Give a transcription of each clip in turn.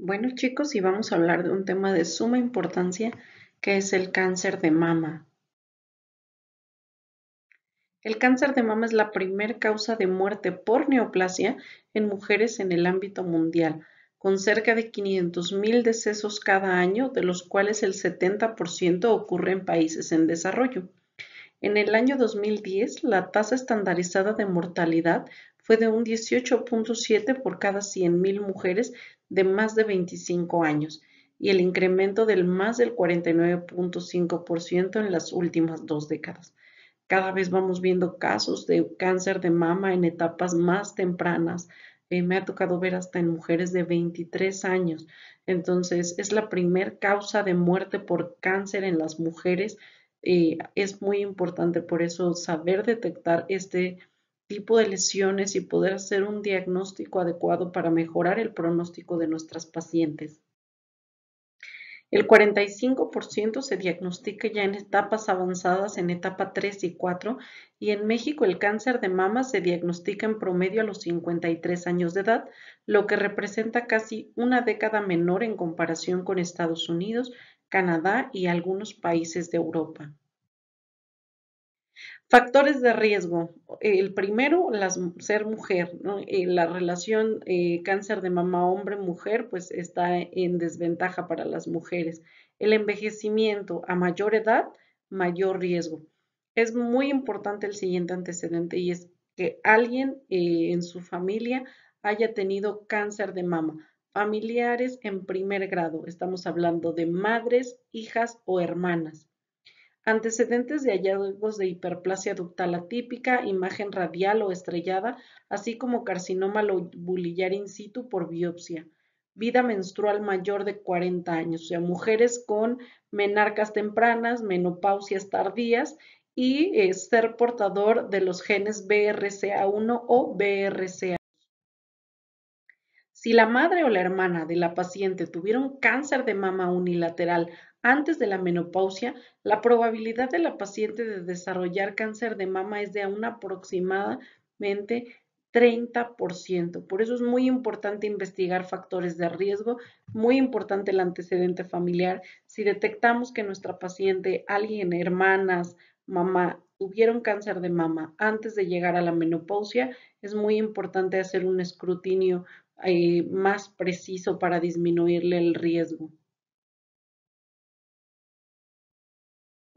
Bueno chicos, y vamos a hablar de un tema de suma importancia que es el cáncer de mama. El cáncer de mama es la primera causa de muerte por neoplasia en mujeres en el ámbito mundial, con cerca de 500.000 decesos cada año, de los cuales el 70% ocurre en países en desarrollo. En el año 2010, la tasa estandarizada de mortalidad fue de un 18.7 por cada 100.000 mujeres de más de 25 años y el incremento del más del 49.5% en las últimas dos décadas. Cada vez vamos viendo casos de cáncer de mama en etapas más tempranas. Eh, me ha tocado ver hasta en mujeres de 23 años. Entonces, es la primer causa de muerte por cáncer en las mujeres. y eh, es muy importante por eso saber detectar este tipo de lesiones y poder hacer un diagnóstico adecuado para mejorar el pronóstico de nuestras pacientes. El 45% se diagnostica ya en etapas avanzadas, en etapa 3 y 4, y en México el cáncer de mama se diagnostica en promedio a los 53 años de edad, lo que representa casi una década menor en comparación con Estados Unidos, Canadá y algunos países de Europa. Factores de riesgo. El primero, las, ser mujer. Eh, la relación eh, cáncer de mamá hombre-mujer pues está en desventaja para las mujeres. El envejecimiento a mayor edad, mayor riesgo. Es muy importante el siguiente antecedente y es que alguien eh, en su familia haya tenido cáncer de mama. Familiares en primer grado. Estamos hablando de madres, hijas o hermanas. Antecedentes de hallazgos de hiperplasia ductal atípica, imagen radial o estrellada, así como carcinoma lobulillar in situ por biopsia. Vida menstrual mayor de 40 años, o sea, mujeres con menarcas tempranas, menopausias tardías y eh, ser portador de los genes BRCA1 o BRCA. 2 Si la madre o la hermana de la paciente tuvieron cáncer de mama unilateral antes de la menopausia, la probabilidad de la paciente de desarrollar cáncer de mama es de un aproximadamente 30%. Por eso es muy importante investigar factores de riesgo, muy importante el antecedente familiar. Si detectamos que nuestra paciente, alguien, hermanas, mamá, tuvieron cáncer de mama antes de llegar a la menopausia, es muy importante hacer un escrutinio eh, más preciso para disminuirle el riesgo.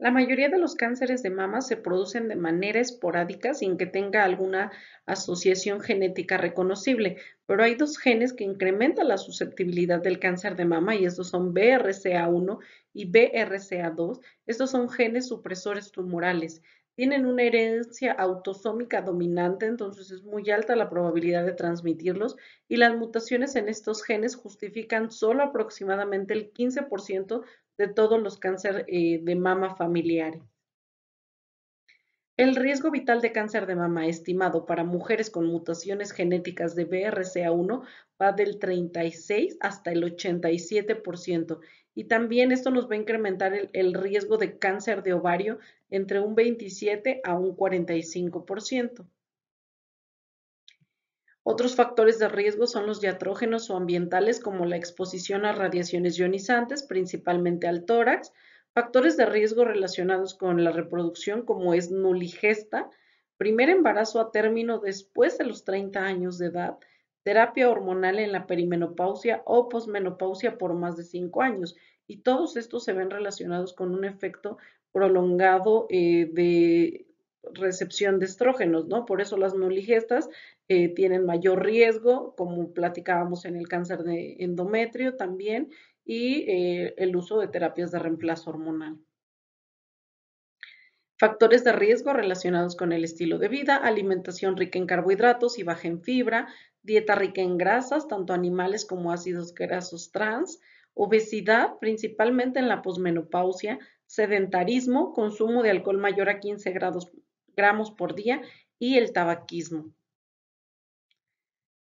La mayoría de los cánceres de mama se producen de manera esporádica sin que tenga alguna asociación genética reconocible, pero hay dos genes que incrementan la susceptibilidad del cáncer de mama y estos son BRCA1 y BRCA2. Estos son genes supresores tumorales. Tienen una herencia autosómica dominante, entonces es muy alta la probabilidad de transmitirlos y las mutaciones en estos genes justifican solo aproximadamente el 15% de todos los cáncer eh, de mama familiares. El riesgo vital de cáncer de mama estimado para mujeres con mutaciones genéticas de BRCA1 va del 36 hasta el 87% y también esto nos va a incrementar el, el, riesgo de cáncer de ovario entre un 27 a un 45%. Otros factores de riesgo son los diatrógenos o ambientales como la exposición a radiaciones ionizantes, principalmente al tórax, factores de riesgo relacionados con la reproducción como es nuligesta, primer embarazo a término después de los 30 años de edad, terapia hormonal en la perimenopausia o posmenopausia por más de 5 años. Y todos estos se ven relacionados con un efecto prolongado eh, de recepción de estrógenos, ¿no? Por eso las noligestas eh, tienen mayor riesgo, como platicábamos en el cáncer de endometrio también, y eh, el uso de terapias de reemplazo hormonal. Factores de riesgo relacionados con el estilo de vida, alimentación rica en carbohidratos y baja en fibra, dieta rica en grasas, tanto animales como ácidos grasos trans, obesidad, principalmente en la posmenopausia, sedentarismo, consumo de alcohol mayor a 15 grados gramos por día y el tabaquismo.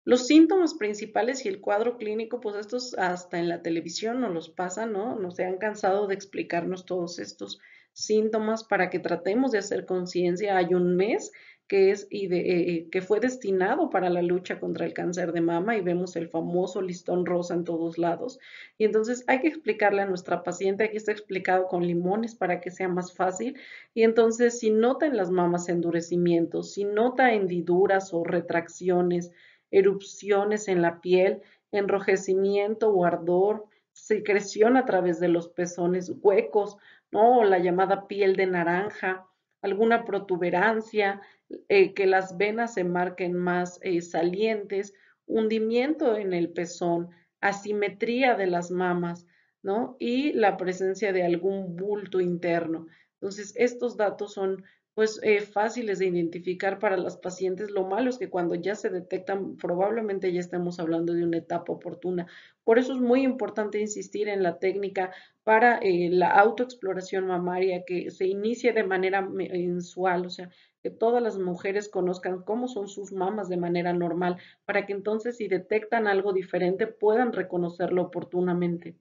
Los síntomas principales y el cuadro clínico, pues estos hasta en la televisión nos los pasan, ¿no? No se han cansado de explicarnos todos estos síntomas para que tratemos de hacer conciencia. Hay un mes eh, eh, que, fue destinado para la lucha contra el cáncer de mama y vemos el famoso listón rosa en todos lados. Y entonces hay que explicarle a nuestra paciente, aquí está explicado con limones para que sea más fácil. Y entonces si nota en las mamas endurecimientos, si nota hendiduras o retracciones, erupciones en la piel, enrojecimiento o ardor, secreción a través de los pezones, huecos, o la llamada piel de naranja, alguna protuberancia, eh, que las venas se marquen más eh, salientes, hundimiento en el pezón, asimetría de las mamas, ¿no? Y la presencia de algún bulto interno. Entonces, estos datos son pues eh, fáciles de identificar para las pacientes. Lo malo es que cuando ya se detectan, probablemente ya estamos hablando de una etapa oportuna. Por eso es muy importante insistir en la técnica para eh, la autoexploración mamaria que se inicie de manera mensual, o sea, que todas las mujeres conozcan cómo son sus mamas de manera normal, para que entonces si detectan algo diferente puedan reconocerlo oportunamente.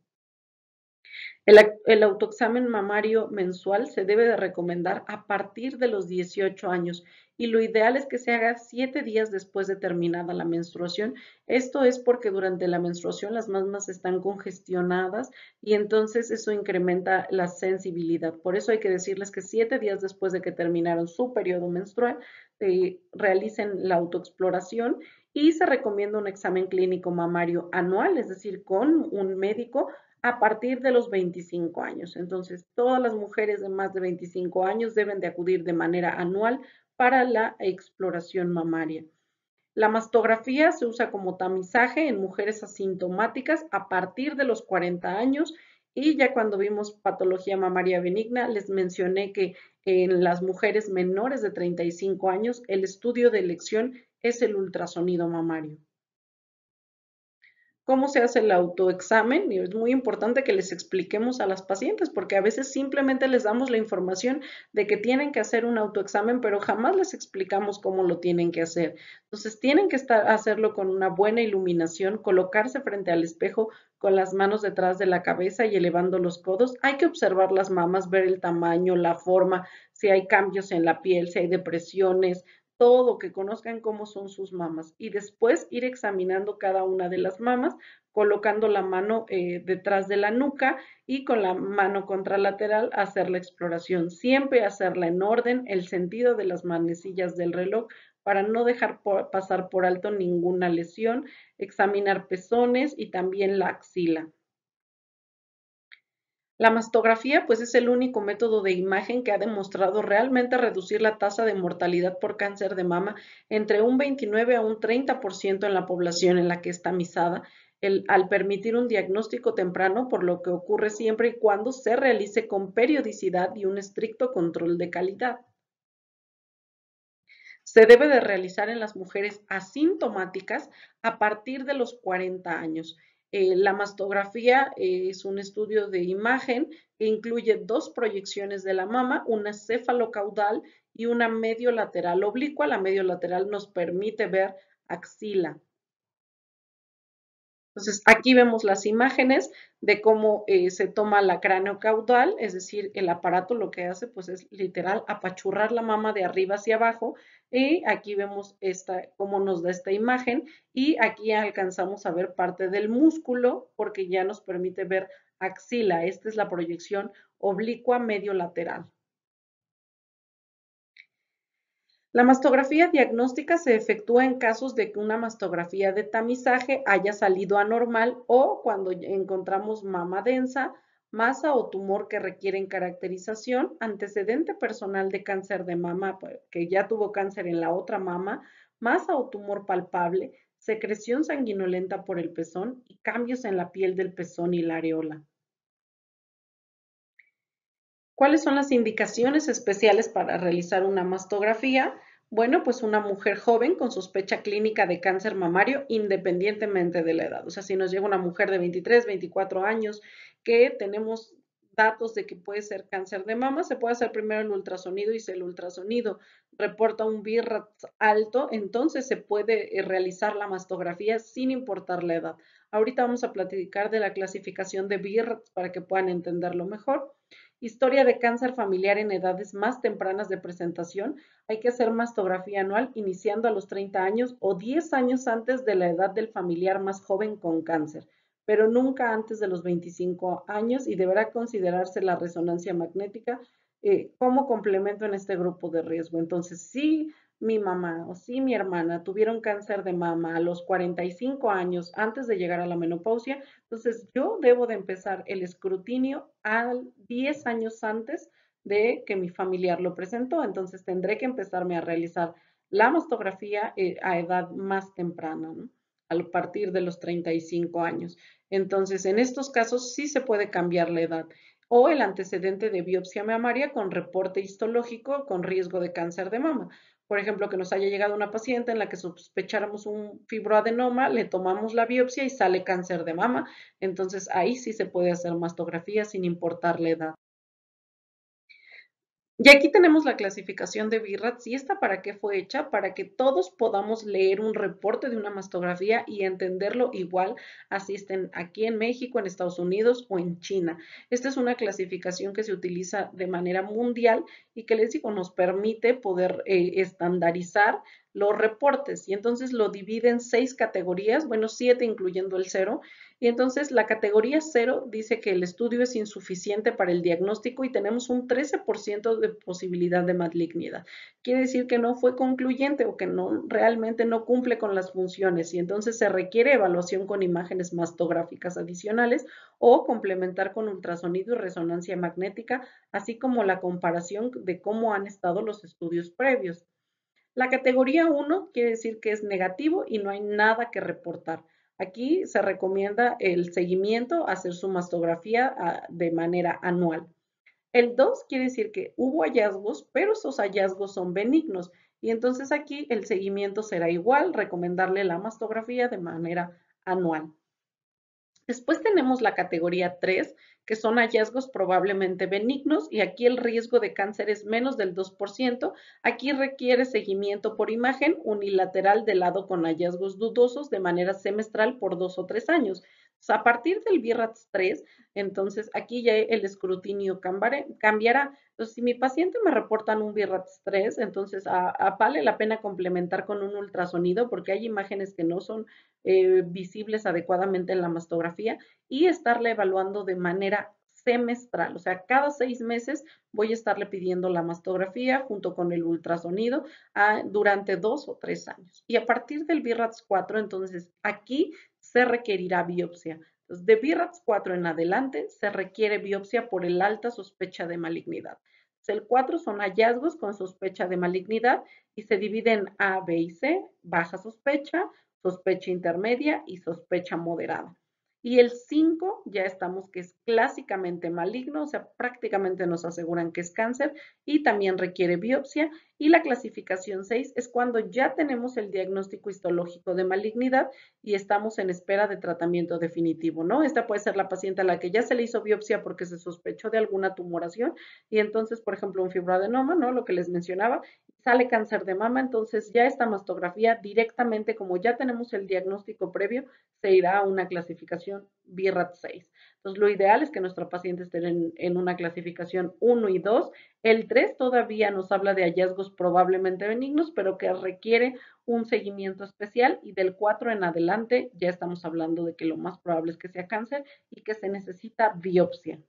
El, autoexamen mamario mensual se debe de recomendar a partir de los 18 años y lo ideal es que se haga 7 días después de terminada la menstruación. Esto es porque durante la menstruación las mamas están congestionadas y entonces eso incrementa la sensibilidad. Por eso hay que decirles que 7 días después de que terminaron su periodo menstrual, eh, realicen la autoexploración y se recomienda un examen clínico mamario anual, es decir, con un médico a partir de los 25 años. Entonces, todas las mujeres de más de 25 años deben de acudir de manera anual para la exploración mamaria. La mastografía se usa como tamizaje en mujeres asintomáticas a partir de los 40 años y ya cuando vimos patología mamaria benigna, les mencioné que en las mujeres menores de 35 años el estudio de elección es el ultrasonido mamario cómo se hace el autoexamen y es muy importante que les expliquemos a las pacientes porque a veces simplemente les damos la información de que tienen que hacer un autoexamen, pero jamás les explicamos cómo lo tienen que hacer. Entonces tienen que estar, hacerlo con una buena iluminación, colocarse frente al espejo con las manos detrás de la cabeza y elevando los codos. Hay que observar las mamas, ver el tamaño, la forma, si hay cambios en la piel, si hay depresiones, todo, que conozcan cómo son sus mamas y después ir examinando cada una de las mamas, colocando la mano eh, detrás de la nuca y con la mano contralateral hacer la exploración. Siempre hacerla en orden, el sentido de las manecillas del reloj para no dejar pasar por alto ninguna lesión, examinar pezones y también la axila. La mastografía pues es el único método de imagen que ha demostrado realmente reducir la tasa de mortalidad por cáncer de mama entre un 29 a un 30% en la población en la que está misada, al permitir un diagnóstico temprano, por lo que ocurre siempre y cuando se realice con periodicidad y un estricto control de calidad. Se debe de realizar en las mujeres asintomáticas a partir de los 40 años eh, la mastografía eh, es un estudio de imagen que incluye dos proyecciones de la mama, una cefalocaudal y una medio lateral oblicua. La medio lateral nos permite ver axila. Entonces, aquí vemos las imágenes de cómo eh, se toma la cráneo caudal, es decir, el aparato lo que hace pues es literal apachurrar la mama de arriba hacia abajo y aquí vemos esta, cómo nos da esta imagen y aquí alcanzamos a ver parte del músculo porque ya nos permite ver axila, esta es la proyección oblicua medio lateral. La mastografía diagnóstica se efectúa en casos de que una mastografía de tamizaje haya salido anormal o cuando encontramos mama densa, masa o tumor que requieren caracterización, antecedente personal de cáncer de mama, pues, que ya tuvo cáncer en la otra mama, masa o tumor palpable, secreción sanguinolenta por el pezón y cambios en la piel del pezón y la areola. ¿Cuáles son las indicaciones especiales para realizar una mastografía? Bueno, pues una mujer joven con sospecha clínica de cáncer mamario independientemente de la edad. O sea, si nos llega una mujer de 23, 24 años que tenemos datos de que puede ser cáncer de mama, se puede hacer primero el ultrasonido y si el ultrasonido reporta un BIRAT alto, entonces se puede eh, realizar la mastografía sin importar la edad. Ahorita vamos a platicar de la clasificación de BIRAT para que puedan entenderlo mejor historia de cáncer familiar en edades más tempranas de presentación, hay que hacer mastografía anual iniciando a los 30 años o 10 años antes de la edad del familiar más joven con cáncer, pero nunca antes de los 25 años y deberá considerarse la resonancia magnética eh, como complemento en este grupo de riesgo. Entonces, sí mi mamá o si mi hermana tuvieron cáncer de mama a los 45 años antes de llegar a la menopausia, entonces yo debo de empezar el escrutinio a 10 años antes de que mi familiar lo presentó. Entonces tendré que empezarme a realizar la mastografía eh, a edad más temprana, ¿no? a partir de los 35 años. Entonces, en estos casos sí se puede cambiar la edad o el antecedente de biopsia mamaria con reporte histológico con riesgo de cáncer de mama por ejemplo, que nos haya llegado una paciente en la que sospecháramos un fibroadenoma, le tomamos la biopsia y sale cáncer de mama. Entonces ahí sí se puede hacer mastografía sin importar la edad. Y aquí tenemos la clasificación de BIRATS y esta para qué fue hecha, para que todos podamos leer un reporte de una mastografía y entenderlo igual, asisten aquí en México, en Estados Unidos o en China. Esta es una clasificación que se utiliza de manera mundial y que les digo, nos permite poder eh, estandarizar los reportes y entonces lo divide en seis categorías, bueno, siete incluyendo el cero. Y entonces la categoría cero dice que el estudio es insuficiente para el diagnóstico y tenemos un 13% de posibilidad de malignidad. Quiere decir que no fue concluyente o que no realmente no cumple con las funciones y entonces se requiere evaluación con imágenes mastográficas adicionales o complementar con ultrasonido y resonancia magnética, así como la comparación de cómo han estado los estudios previos. La categoría 1 quiere decir que es negativo y no hay nada que reportar. Aquí se recomienda el seguimiento, hacer su mastografía ah, de manera anual. El 2 quiere decir que hubo hallazgos, pero esos hallazgos son benignos. Y entonces aquí el seguimiento será igual, recomendarle la mastografía de manera anual. Después tenemos la categoría 3, que son hallazgos probablemente benignos y aquí el riesgo de cáncer es menos del 2%. Aquí requiere seguimiento por imagen unilateral de lado con hallazgos dudosos de manera semestral por dos o tres años a partir del BIRATS 3, entonces aquí ya el escrutinio cambiará. Entonces, si mi paciente me reportan un BIRATS 3, entonces ah, ah, vale la pena complementar con un ultrasonido porque hay imágenes que no son eh, visibles adecuadamente en la mastografía y estarle evaluando de manera semestral, o sea, cada seis meses voy a estarle pidiendo la mastografía junto con el ultrasonido ah, durante dos o tres años. Y a partir del BIRATS 4, entonces aquí se requerirá biopsia. Entonces, de BRATS 4 en adelante se requiere biopsia por el alta sospecha de malignidad. Entonces, el 4 son hallazgos con sospecha de malignidad y se dividen A, B y C, baja sospecha, sospecha intermedia y sospecha moderada. Y el 5 ya estamos que es clásicamente maligno, o sea, prácticamente nos aseguran que es cáncer y también requiere biopsia. Y la clasificación 6 es cuando ya tenemos el diagnóstico histológico de malignidad y estamos en espera de tratamiento definitivo, ¿no? Esta puede ser la paciente a la que ya se le hizo biopsia porque se sospechó de alguna tumoración y entonces, por ejemplo, un fibroadenoma, ¿no? Lo que les mencionaba, sale cáncer de mama, entonces ya esta mastografía directamente, como ya tenemos el diagnóstico previo, se irá a una clasificación BIRAT 6. Entonces, lo ideal es que nuestros paciente esté en, en, una clasificación 1 y 2. El 3 todavía nos habla de hallazgos probablemente benignos, pero que requiere un seguimiento especial y del 4 en adelante ya estamos hablando de que lo más probable es que sea cáncer y que se necesita biopsia.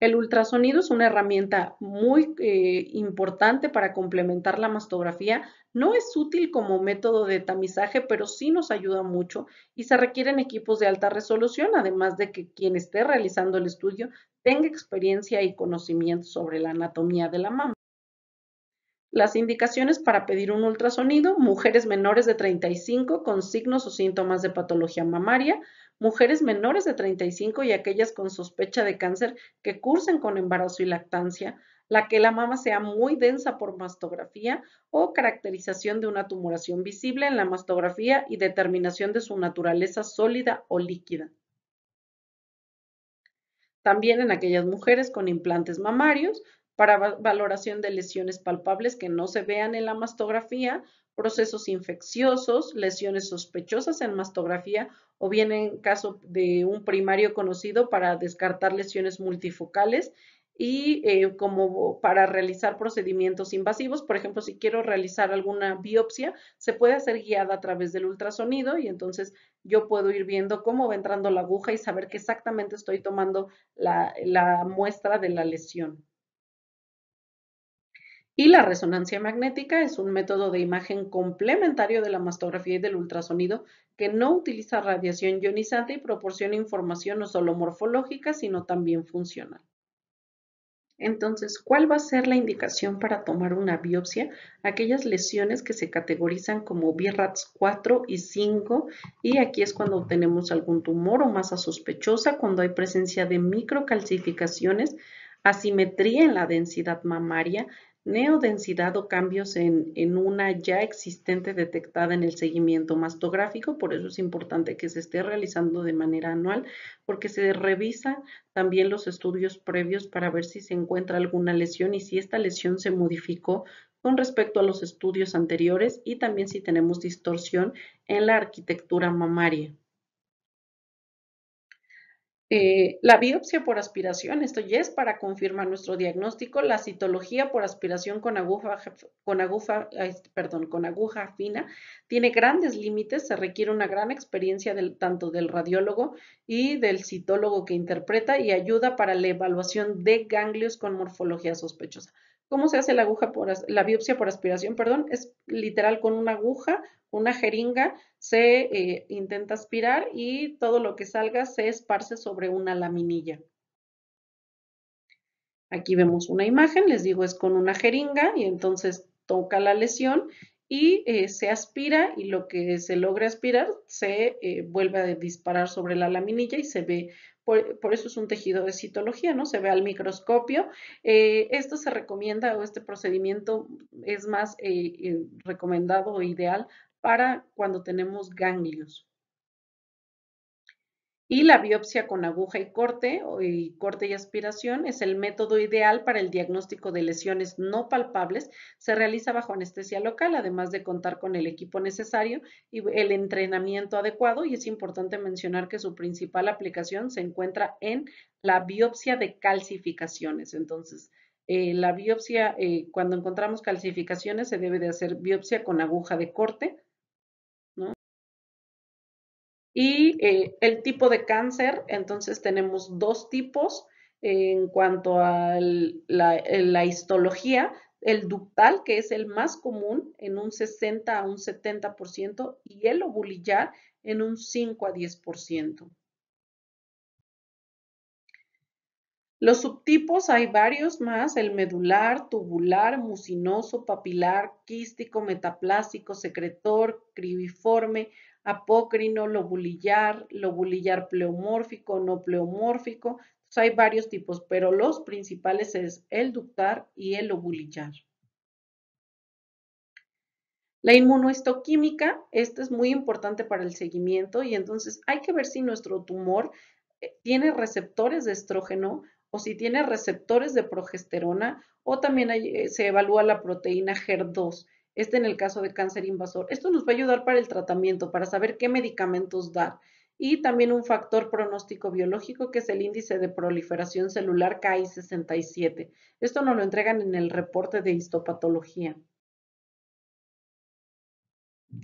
El ultrasonido es una herramienta muy eh, importante para complementar la mastografía. No es útil como método de tamizaje, pero sí nos ayuda mucho y se requieren equipos de alta resolución, además de que quien esté realizando el estudio tenga experiencia y conocimiento sobre la anatomía de la mama. Las indicaciones para pedir un ultrasonido, mujeres menores de 35 con signos o síntomas de patología mamaria, mujeres menores de 35 y aquellas con sospecha de cáncer que cursen con embarazo y lactancia, la que la mama sea muy densa por mastografía o caracterización de una tumoración visible en la mastografía y determinación de su naturaleza sólida o líquida. También en aquellas mujeres con implantes mamarios, para valoración de lesiones palpables que no se vean en la mastografía, procesos infecciosos, lesiones sospechosas en mastografía o bien en caso de un primario conocido para descartar lesiones multifocales y eh, como para realizar procedimientos invasivos, por ejemplo, si quiero realizar alguna biopsia, se puede hacer guiada a través del ultrasonido y entonces yo puedo ir viendo cómo va entrando la aguja y saber que exactamente estoy tomando la muestra de la lesión. Y la resonancia magnética es un método de imagen complementario de la mastografía y del ultrasonido que no utiliza radiación ionizante y proporciona información no solo morfológica, sino también funcional. Entonces, ¿cuál va a ser la indicación para tomar una biopsia? Aquellas lesiones que se categorizan como BRATS 4 y 5 y aquí es cuando tenemos algún tumor o masa sospechosa, cuando hay presencia de microcalcificaciones, asimetría en la densidad mamaria, neodensidad o cambios en, una ya existente detectada en el seguimiento mastográfico, por eso es importante que se esté realizando de manera anual, porque se revisan también los estudios previos para ver si se encuentra alguna lesión y si esta lesión se modificó con respecto a los estudios anteriores y también si tenemos distorsión en la arquitectura mamaria. Eh, la biopsia por aspiración, esto ya es para confirmar nuestro diagnóstico, la citología por aspiración con aguja, con aguja, perdón, con aguja fina tiene grandes límites, se requiere una gran experiencia del, tanto del radiólogo y del citólogo que interpreta y ayuda para la evaluación de ganglios con morfología sospechosa. ¿Cómo se hace la aguja por la biopsia por aspiración? Perdón, es literal con una aguja, una jeringa, se eh, intenta aspirar y todo lo que salga se esparce sobre una laminilla. Aquí vemos una imagen, les digo, es con una jeringa y entonces toca la lesión y eh, se aspira y lo que se logra aspirar se eh, vuelve a disparar sobre la laminilla y se ve, por, eso es un tejido de citología, ¿no? Se ve al microscopio. Eh, esto se recomienda o este procedimiento es más recomendado o ideal para cuando tenemos ganglios. Y la biopsia con aguja y corte, y corte y aspiración, es el método ideal para el diagnóstico de lesiones no palpables. Se realiza bajo anestesia local, además de contar con el equipo necesario y el entrenamiento adecuado. Y es importante mencionar que su principal aplicación se encuentra en la biopsia de calcificaciones. Entonces, eh, la biopsia, eh, cuando encontramos calcificaciones, se debe de hacer biopsia con aguja de corte y eh, el tipo de cáncer, entonces tenemos dos tipos en cuanto a la, histología, el ductal, que es el más común en un 60 a un 70%, y el ovulillar en un 5 a 10%. Los subtipos hay varios más, el medular, tubular, mucinoso, papilar, quístico, metaplástico, secretor, cribiforme, apócrino, lobulillar, lobulillar pleomórfico, no pleomórfico. hay varios tipos, pero los principales es el ductar y el lobulillar. La inmunohistoquímica, esta es muy importante para el seguimiento y entonces hay que ver si nuestro tumor eh, tiene receptores de estrógeno o si tiene receptores de progesterona o también eh, se evalúa la proteína HER2 este en el caso de cáncer invasor. Esto nos va a ayudar para el tratamiento, para saber qué medicamentos dar. Y también un factor pronóstico biológico que es el índice de proliferación celular KI67. Esto nos lo entregan en el reporte de histopatología.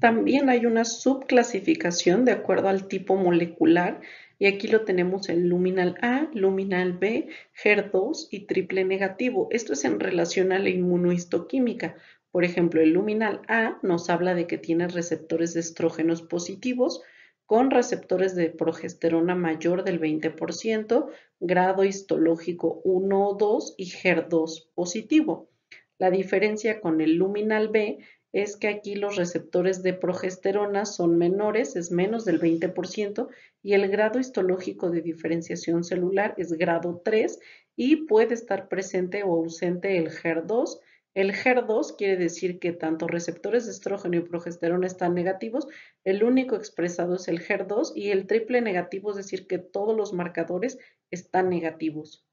También hay una subclasificación de acuerdo al tipo molecular y aquí lo tenemos en luminal A, luminal B, HER2 y triple negativo. Esto es en relación a la inmunohistoquímica. Por ejemplo, el luminal A nos habla de que tiene receptores de estrógenos positivos con receptores de progesterona mayor del 20%, grado histológico 1 o 2 y HER2 positivo. La diferencia con el luminal B es que aquí los receptores de progesterona son menores, es menos del 20%, y el grado histológico de diferenciación celular es grado 3 y puede estar presente o ausente el ger 2 el HER2 quiere decir que tanto receptores de estrógeno y progesterona están negativos, el único expresado es el HER2 y el triple negativo, es decir, que todos los marcadores están negativos.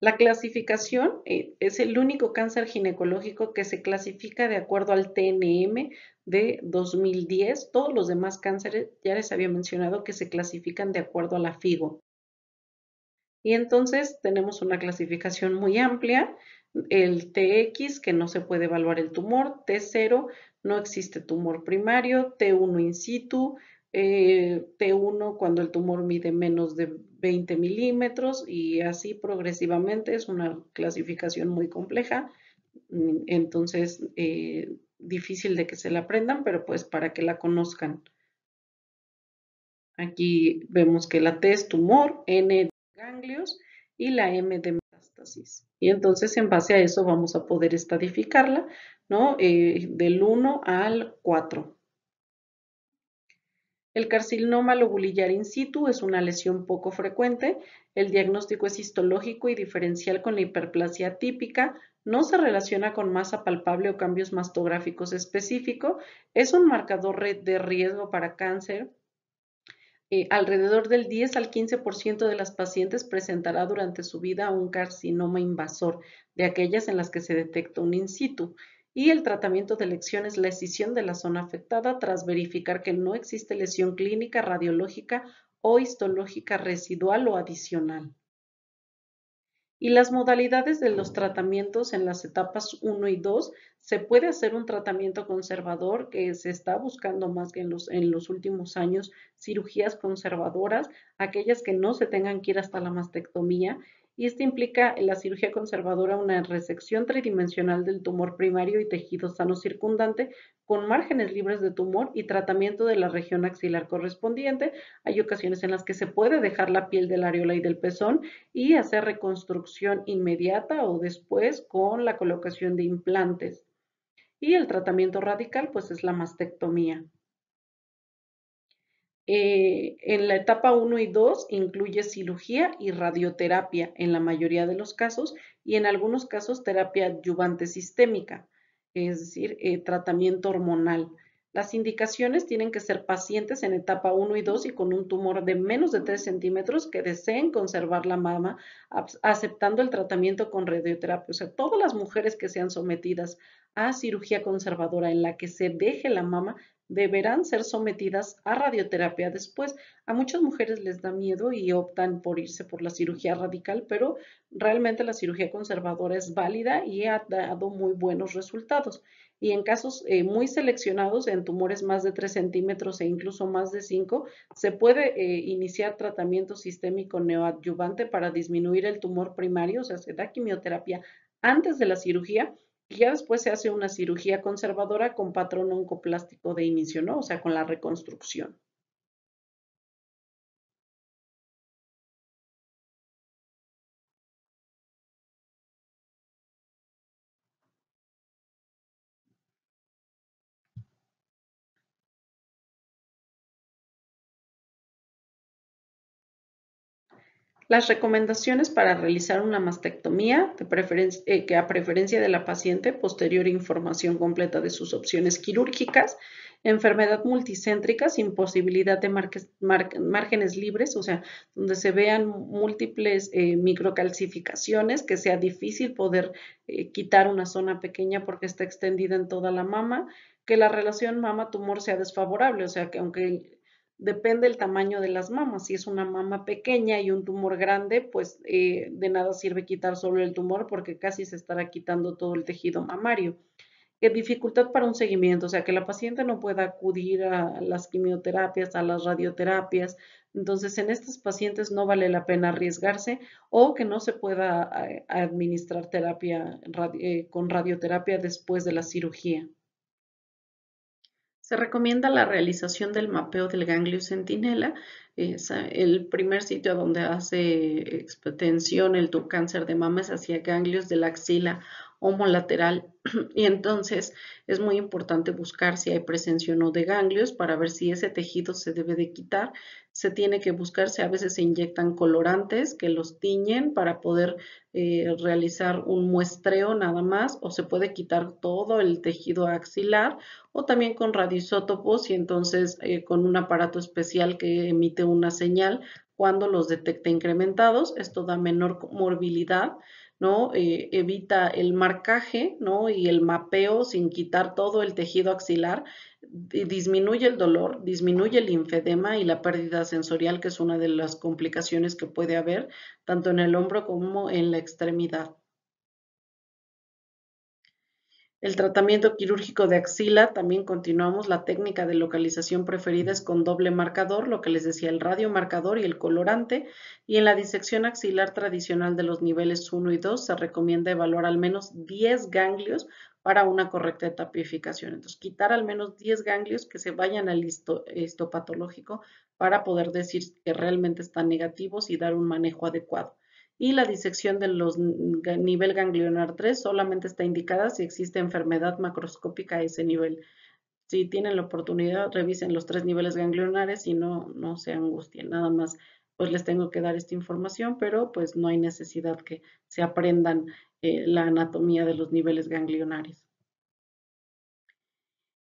La clasificación eh, es el único cáncer ginecológico que se clasifica de acuerdo al TNM de 2010. Todos los demás cánceres ya les había mencionado que se clasifican de acuerdo a la FIGO. Y entonces tenemos una clasificación muy amplia, el TX, que no se puede evaluar el tumor, T0, no existe tumor primario, T1 in situ, eh, T1 cuando el tumor mide menos de 20 milímetros y así progresivamente. Es una clasificación muy compleja, entonces eh, difícil de que se la aprendan, pero pues para que la conozcan. Aquí vemos que la T es tumor, N y la M de metástasis. Y entonces en base a eso vamos a poder estadificarla, ¿no? Eh, del 1 al 4. El carcinoma lobulillar in situ es una lesión poco frecuente. El diagnóstico es histológico y diferencial con la hiperplasia típica. No se relaciona con masa palpable o cambios mastográficos específicos. Es un marcador de riesgo para cáncer eh, alrededor del 10 al 15% de las pacientes presentará durante su vida un carcinoma invasor, de aquellas en las que se detecta un in situ. Y el tratamiento de lección es la escisión de la zona afectada tras verificar que no existe lesión clínica, radiológica o histológica residual o adicional y las modalidades de los tratamientos en las etapas 1 y 2. Se puede hacer un tratamiento conservador que se está buscando más que en los, en los últimos años, cirugías conservadoras, aquellas que no se tengan que ir hasta la mastectomía y esto implica en la cirugía conservadora una resección tridimensional del tumor primario y tejido sano circundante con márgenes libres de tumor y tratamiento de la región axilar correspondiente. Hay ocasiones en las que se puede dejar la piel de la areola y del pezón y hacer reconstrucción inmediata o después con la colocación de implantes. Y el tratamiento radical pues es la mastectomía. Eh, en la etapa 1 y 2 incluye cirugía y radioterapia en la mayoría de los casos y en algunos casos terapia adyuvante sistémica, es decir, eh, tratamiento hormonal. Las indicaciones tienen que ser pacientes en etapa 1 y 2 y con un tumor de menos de 3 centímetros que deseen conservar la mama aceptando el tratamiento con radioterapia. O sea, todas las mujeres que sean sometidas a cirugía conservadora en la que se deje la mama deberán ser sometidas a radioterapia después. A muchas mujeres les da miedo y optan por irse por la cirugía radical, pero realmente la cirugía conservadora es válida y ha dado muy buenos resultados. Y en casos eh, muy seleccionados, en tumores más de 3 centímetros e incluso más de 5, se puede eh, iniciar tratamiento sistémico neoadyuvante para disminuir el tumor primario, o sea, se da quimioterapia antes de la cirugía ya después se hace una cirugía conservadora con patrón oncoplástico de inicio, ¿no? O sea, con la reconstrucción. Las recomendaciones para realizar una mastectomía, eh, que a preferencia de la paciente, posterior información completa de sus opciones quirúrgicas, enfermedad multicéntrica sin posibilidad de márgenes libres, o sea, donde se vean múltiples eh, microcalcificaciones, que sea difícil poder eh, quitar una zona pequeña porque está extendida en toda la mama, que la relación mama-tumor sea desfavorable, o sea, que aunque depende el tamaño de las mamas. Si es una mama pequeña y un tumor grande, pues eh, de nada sirve quitar solo el tumor porque casi se estará quitando todo el tejido mamario. Eh, dificultad para un seguimiento? O sea, que la paciente no pueda acudir a las quimioterapias, a las radioterapias. Entonces, en estos pacientes no vale la pena arriesgarse o que no se pueda eh, administrar terapia con radioterapia después de la cirugía. Se recomienda la realización del mapeo del ganglio centinela, el primer sitio donde hace extensión el tu cáncer de mama es hacia ganglios de la axila homolateral y entonces es muy importante buscar si hay presencia o no de ganglios para ver si ese tejido se debe de quitar. Se tiene que buscar si a veces se inyectan colorantes que los tiñen para poder eh, realizar un muestreo nada más o se puede quitar todo el tejido axilar o también con radisótopos y entonces eh, con un aparato especial que emite una señal cuando los detecta incrementados. Esto da menor morbilidad ¿no? Eh, evita el marcaje, ¿no? Y el mapeo sin quitar todo el tejido axilar, disminuye el dolor, disminuye el linfedema y la pérdida sensorial, que es una de las complicaciones que puede haber tanto en el hombro como en la extremidad. El tratamiento quirúrgico de axila, también continuamos la técnica de localización preferida es con doble marcador, lo que les decía, el radiomarcador y el colorante. Y en la disección axilar tradicional de los niveles 1 y 2 se recomienda evaluar al menos 10 ganglios para una correcta etapificación. Entonces, quitar al menos 10 ganglios que se vayan al histo histopatológico para poder decir que realmente están negativos y dar un manejo adecuado y la disección de los nivel ganglionar 3 solamente está indicada si existe enfermedad macroscópica a ese nivel. Si tienen la oportunidad, revisen los tres niveles ganglionares y no, no se angustien. Nada más, pues les tengo que dar esta información, pero pues no hay necesidad que se aprendan eh, la anatomía de los niveles ganglionares.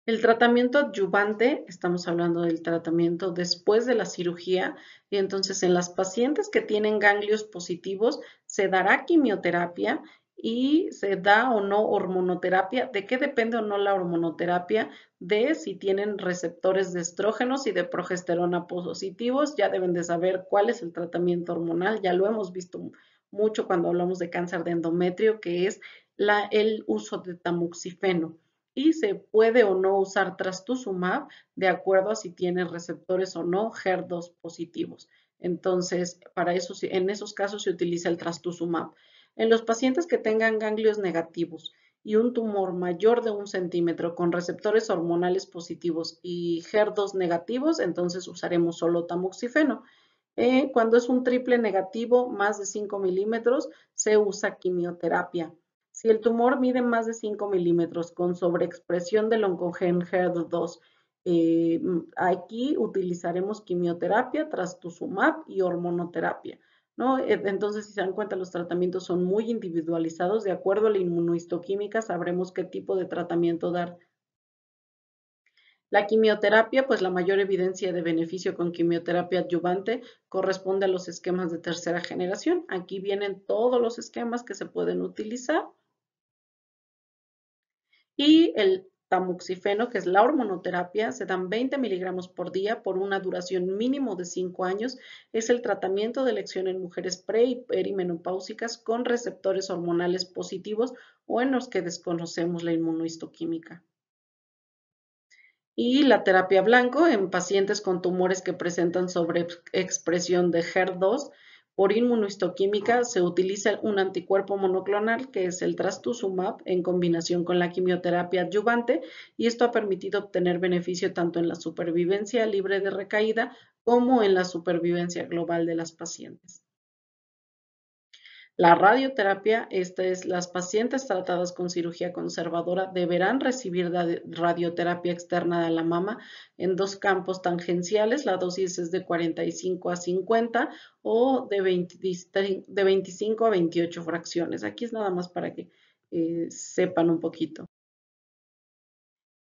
El tratamiento adyuvante, estamos hablando del tratamiento después de la cirugía, y entonces en las pacientes que tienen ganglios positivos se dará quimioterapia y se da o no hormonoterapia. ¿De qué depende o no la hormonoterapia? De si tienen receptores de estrógenos y de progesterona positivos. Ya deben de saber cuál es el tratamiento hormonal. Ya lo hemos visto mucho cuando hablamos de cáncer de endometrio, que es el uso de tamoxifeno y se puede o no usar trastuzumab de acuerdo a si tiene receptores o no HER2 positivos. Entonces, para eso, en esos casos se utiliza el trastuzumab. En los pacientes que tengan ganglios negativos y un tumor mayor de un centímetro con receptores hormonales positivos y HER2 negativos, entonces usaremos solo tamoxifeno. Eh, cuando es un triple negativo, más de 5 milímetros, se usa quimioterapia. Si el tumor mide más de 5 milímetros con sobreexpresión del oncogen HERD2, eh, mm, aquí utilizaremos quimioterapia, trastuzumab y hormonoterapia. ¿no? E, entonces, si se dan cuenta, los tratamientos son muy individualizados. De acuerdo a la inmunohistoquímica, sabremos qué tipo de tratamiento dar. La quimioterapia, pues la mayor evidencia de beneficio con quimioterapia adyuvante corresponde a los esquemas de tercera generación. Aquí vienen todos los esquemas que se pueden utilizar. Y el tamoxifeno, que es la hormonoterapia, se dan 20 miligramos por día por una duración mínimo de 5 años. Es el tratamiento de elección en mujeres pre y perimenopáusicas con receptores hormonales positivos o en los que desconocemos la inmunohistoquímica. Y la terapia blanco en pacientes con tumores que presentan sobreexpresión de HER2 por inmunohistoquímica se utiliza un anticuerpo monoclonal que es el trastuzumab en combinación con la quimioterapia adyuvante y esto ha permitido obtener beneficio tanto en la supervivencia libre de recaída como en la supervivencia global de las pacientes. La radioterapia, esta es, las pacientes tratadas con cirugía conservadora deberán recibir radioterapia externa de la mama en dos campos tangenciales. La dosis es de 45 a 50 o de, 25 a 28 fracciones. Aquí es nada más para que eh, sepan un poquito.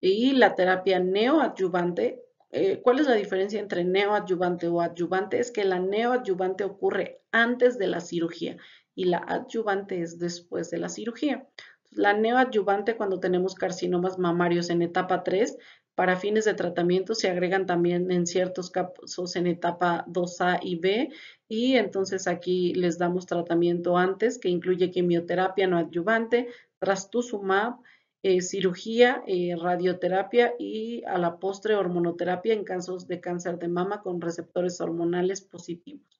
Y la terapia neoadyuvante eh, ¿cuál es la diferencia entre neoadyuvante o adyuvante? Es que la neoadyuvante ocurre antes de la cirugía y la adyuvante es después de la cirugía. la neoadyuvante cuando tenemos carcinomas mamarios en etapa 3, para fines de tratamiento se agregan también en ciertos casos en etapa 2A y B y entonces aquí les damos tratamiento antes que incluye quimioterapia no adyuvante, trastuzumab, eh, cirugía, eh, radioterapia y a la postre hormonoterapia en casos de cáncer de mama con receptores hormonales positivos.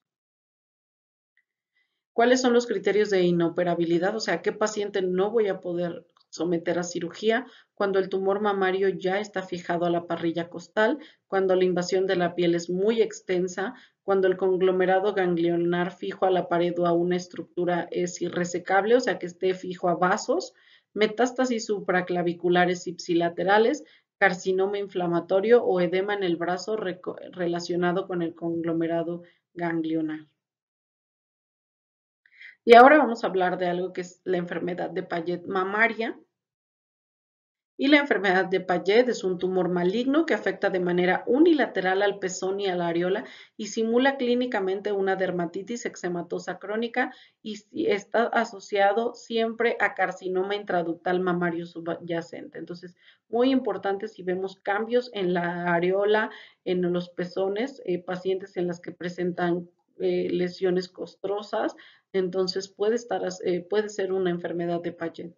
¿Cuáles son los criterios de inoperabilidad? O sea, ¿qué paciente no voy a poder someter a cirugía cuando el tumor mamario ya está fijado a la parrilla costal, cuando la invasión de la piel es muy extensa, cuando el conglomerado ganglionar fijo a la pared o a una estructura es irresecable, o sea, que esté fijo a vasos, metástasis supraclaviculares ipsilaterales, carcinoma inflamatorio o edema en el brazo relacionado con el conglomerado ganglionar. Y ahora vamos a hablar de algo que es la enfermedad de Payet mamaria. Y la enfermedad de Payet es un tumor maligno que afecta de manera unilateral al pezón y a la areola y simula clínicamente una dermatitis eczematosa crónica y está asociado siempre a carcinoma intraductal mamario subyacente. Entonces, muy importante si vemos cambios en la areola, en los pezones, eh, pacientes en las que presentan eh, lesiones costrosas, entonces puede, estar, eh, puede ser una enfermedad de Paget.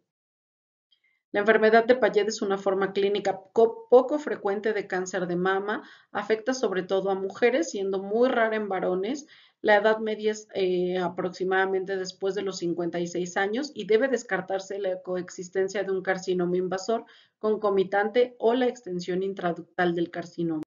La enfermedad de Paget es una forma clínica poco frecuente de cáncer de mama, afecta sobre todo a mujeres, siendo muy rara en varones. La edad media es eh, aproximadamente después de los 56 años y debe descartarse la coexistencia de un carcinoma invasor concomitante o la extensión intraductal del carcinoma.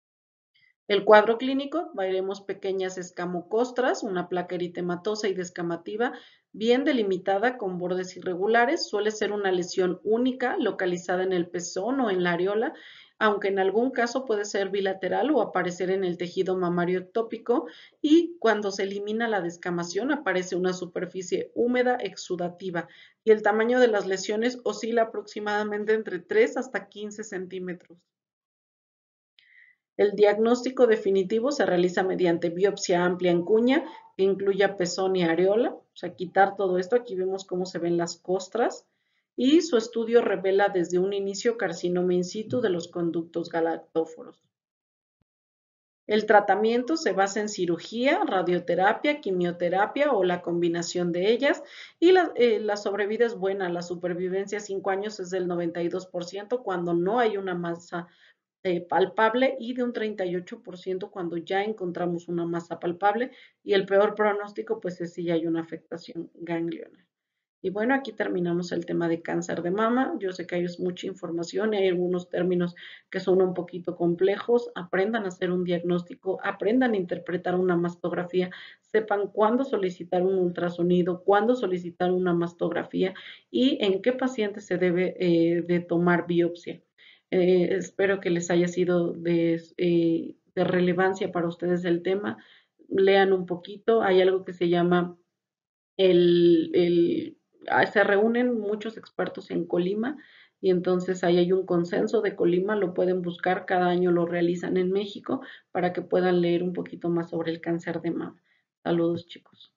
El cuadro clínico, veremos pequeñas escamocostras, una placa eritematosa y descamativa bien delimitada con bordes irregulares. Suele ser una lesión única localizada en el pezón o en la areola, aunque en algún caso puede ser bilateral o aparecer en el tejido mamario tópico y cuando se elimina la descamación aparece una superficie húmeda exudativa y el tamaño de las lesiones oscila aproximadamente entre 3 hasta 15 centímetros. El diagnóstico definitivo se realiza mediante biopsia amplia en cuña, que incluya pezón y areola, o sea, quitar todo esto. Aquí vemos cómo se ven las costras. Y su estudio revela desde un inicio carcinoma in situ de los conductos galactóforos. El tratamiento se basa en cirugía, radioterapia, quimioterapia o la combinación de ellas y la, eh, sobrevida es buena, la supervivencia a 5 años es del 92% cuando no hay una masa eh, palpable y de un 38% cuando ya encontramos una masa palpable y el peor pronóstico pues es si hay una afectación ganglionar. Y bueno, aquí terminamos el tema de cáncer de mama. Yo sé que hay mucha información y hay algunos términos que son un poquito complejos. Aprendan a hacer un diagnóstico, aprendan a interpretar una mastografía, sepan cuándo solicitar un ultrasonido, cuándo solicitar una mastografía y en qué paciente se debe eh, de tomar biopsia. Eh, espero que les haya sido eh, de, relevancia para ustedes el tema. Lean un poquito. Hay algo que se llama el ah, se reúnen muchos expertos en Colima y entonces ahí hay un consenso de Colima, lo pueden buscar, cada año lo realizan en México para que puedan leer un poquito más sobre el cáncer de mama. Saludos chicos.